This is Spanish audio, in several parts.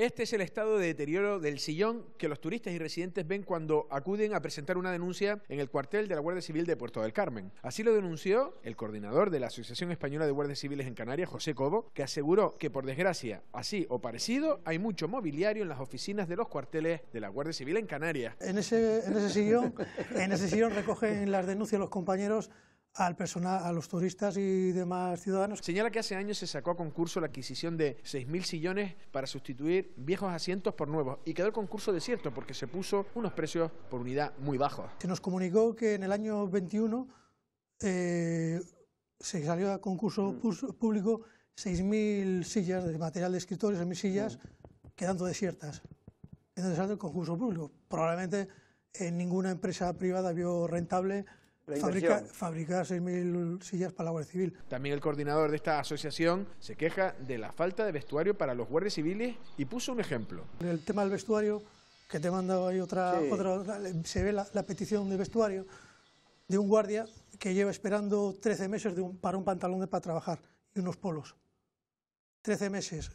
Este es el estado de deterioro del sillón que los turistas y residentes ven cuando acuden a presentar una denuncia en el cuartel de la Guardia Civil de Puerto del Carmen. Así lo denunció el coordinador de la Asociación Española de Guardias Civiles en Canarias, José Cobo, que aseguró que por desgracia, así o parecido, hay mucho mobiliario en las oficinas de los cuarteles de la Guardia Civil en Canarias. En ese, sillón recogen las denuncias los compañeros al personal, a los turistas y demás ciudadanos. Señala que hace años se sacó a concurso la adquisición de 6.000 sillones para sustituir viejos asientos por nuevos y quedó el concurso desierto porque se puso unos precios por unidad muy bajos. Se nos comunicó que en el año 21 eh, se salió a concurso mm. público 6.000 sillas de material de escritorio, 6.000 sillas mm. quedando desiertas. Entonces salió el concurso público. Probablemente en eh, ninguna empresa privada vio rentable fabricar fabricar 6.000 sillas para la Guardia Civil. También el coordinador de esta asociación se queja de la falta de vestuario para los guardias civiles y puso un ejemplo. El tema del vestuario, que te he mandado ahí otra, se ve la, petición de vestuario de un guardia que lleva esperando 13 meses para un pantalón de, para trabajar y unos polos. 13 meses.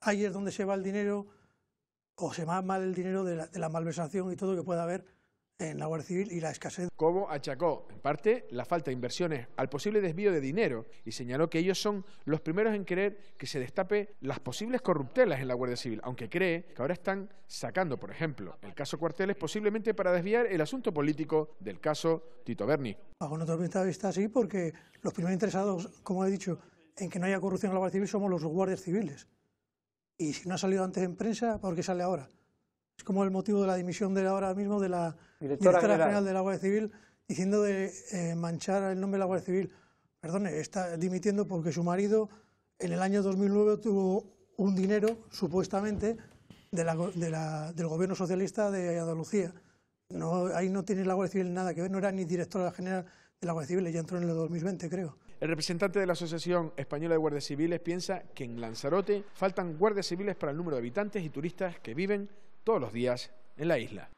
Ahí es donde se va el dinero o se va mal el dinero de la, malversación y todo lo que pueda haber en la Guardia Civil y la escasez. Cobo achacó, en parte, la falta de inversiones al posible desvío de dinero y señaló que ellos son los primeros en querer que se destape las posibles corruptelas en la Guardia Civil, aunque cree que ahora están sacando, por ejemplo, el caso Cuarteles posiblemente para desviar el asunto político del caso Tito Berni. Bajo nuestro punto de vista, sí, porque los primeros interesados, como he dicho, en que no haya corrupción en la Guardia Civil somos los guardias civiles. Y si no ha salido antes en prensa, ¿por qué sale ahora? como el motivo de la dimisión de ahora mismo de la directora, general. de la Guardia Civil, diciendo de eh, manchar el nombre de la Guardia Civil. Perdone, está dimitiendo porque su marido en el año 2009 tuvo un dinero, supuestamente, del gobierno socialista de Andalucía. No, ahí no tiene la Guardia Civil nada que ver, no era ni directora general de la Guardia Civil, ella entró en el 2020, creo. El representante de la Asociación Española de Guardias Civiles piensa que en Lanzarote faltan guardias civiles para el número de habitantes y turistas que viven todos los días en la isla.